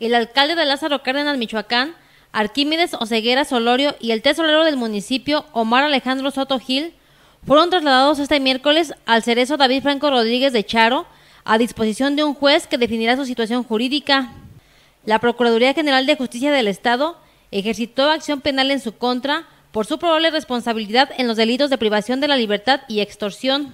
el alcalde de Lázaro Cárdenas, Michoacán, Arquímedes Oseguera Solorio y el tesorero del municipio, Omar Alejandro Soto Gil, fueron trasladados este miércoles al cerezo David Franco Rodríguez de Charo, a disposición de un juez que definirá su situación jurídica. La Procuraduría General de Justicia del Estado ejercitó acción penal en su contra por su probable responsabilidad en los delitos de privación de la libertad y extorsión.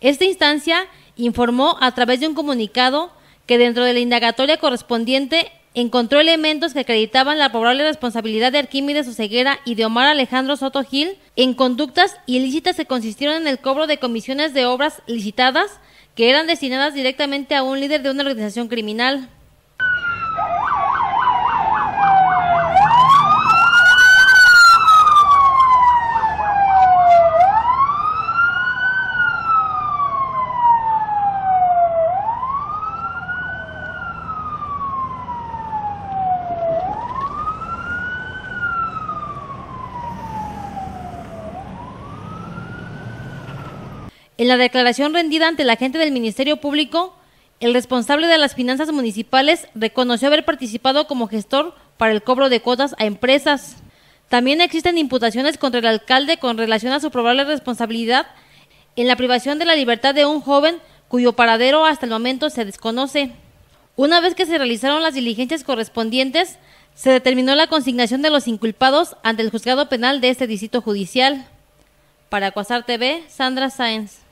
Esta instancia informó a través de un comunicado que dentro de la indagatoria correspondiente encontró elementos que acreditaban la probable responsabilidad de Arquímedes Oceguera y de Omar Alejandro Soto Gil en conductas ilícitas que consistieron en el cobro de comisiones de obras licitadas que eran destinadas directamente a un líder de una organización criminal. En la declaración rendida ante la gente del Ministerio Público, el responsable de las finanzas municipales reconoció haber participado como gestor para el cobro de cuotas a empresas. También existen imputaciones contra el alcalde con relación a su probable responsabilidad en la privación de la libertad de un joven cuyo paradero hasta el momento se desconoce. Una vez que se realizaron las diligencias correspondientes, se determinó la consignación de los inculpados ante el juzgado penal de este distrito judicial. Para Cuasar TV, Sandra Sáenz.